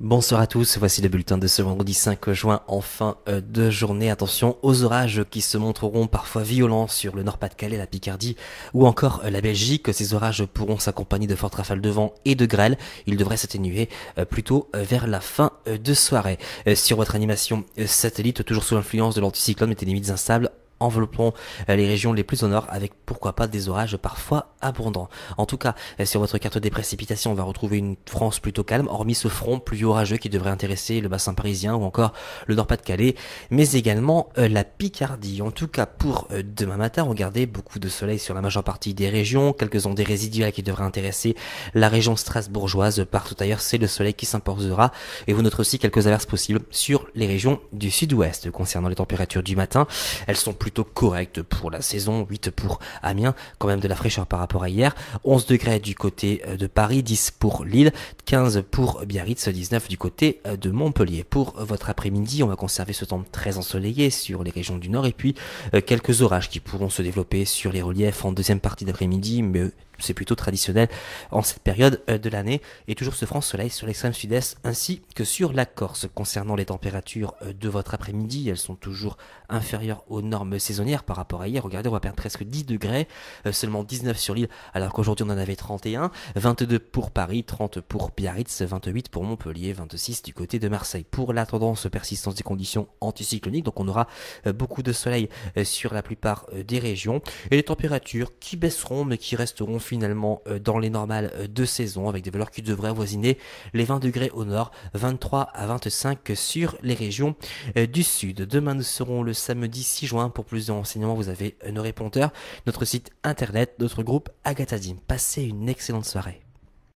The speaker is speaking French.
Bonsoir à tous, voici le bulletin de ce vendredi 5 juin en fin euh, de journée. Attention aux orages qui se montreront parfois violents sur le Nord-Pas-de-Calais, la Picardie ou encore euh, la Belgique. Ces orages pourront s'accompagner de fortes rafales de vent et de grêle. Ils devraient s'atténuer euh, plutôt vers la fin de soirée. Sur votre animation satellite, toujours sous l'influence de l'anticyclone et des limites instables enveloppant euh, les régions les plus au nord avec pourquoi pas des orages parfois abondants. En tout cas, euh, sur votre carte des précipitations, on va retrouver une France plutôt calme, hormis ce front plus orageux qui devrait intéresser le bassin parisien ou encore le Nord-Pas-de-Calais, mais également euh, la Picardie. En tout cas, pour demain matin, regardez beaucoup de soleil sur la majeure partie des régions, quelques des résiduelles qui devraient intéresser la région strasbourgeoise. Partout ailleurs, c'est le soleil qui s'imposera et vous note aussi quelques averses possibles sur les régions du sud-ouest. Concernant les températures du matin, elles sont plutôt correct pour la saison, 8 pour Amiens, quand même de la fraîcheur par rapport à hier, 11 degrés du côté euh, de Paris, 10 pour Lille, 15 pour Biarritz, 19 du côté euh, de Montpellier. Pour euh, votre après-midi, on va conserver ce temps très ensoleillé sur les régions du nord et puis quelques orages qui pourront se développer sur les reliefs en deuxième partie d'après-midi, mais c'est plutôt traditionnel en cette période euh, de l'année, et toujours ce franc soleil sur l'extrême sud-est ainsi que sur la Corse. Concernant les températures euh, de votre après-midi, elles sont toujours inférieures aux normes saisonnières par rapport à hier. Regardez, on va perdre presque 10 degrés, euh, seulement 19 sur l'île, alors qu'aujourd'hui on en avait 31, 22 pour Paris, 30 pour Biarritz, 28 pour Montpellier, 26 du côté de Marseille. Pour la tendance persistance des conditions anticycloniques, donc on aura beaucoup de soleil sur la plupart des régions, et les températures qui baisseront mais qui resteront finalement euh, dans les normales euh, de saison avec des valeurs qui devraient avoisiner les 20 degrés au nord, 23 à 25 sur les régions euh, du sud. Demain nous serons le samedi 6 juin. Pour plus de renseignements, vous avez nos répondeurs, notre site internet, notre groupe Dim. Passez une excellente soirée.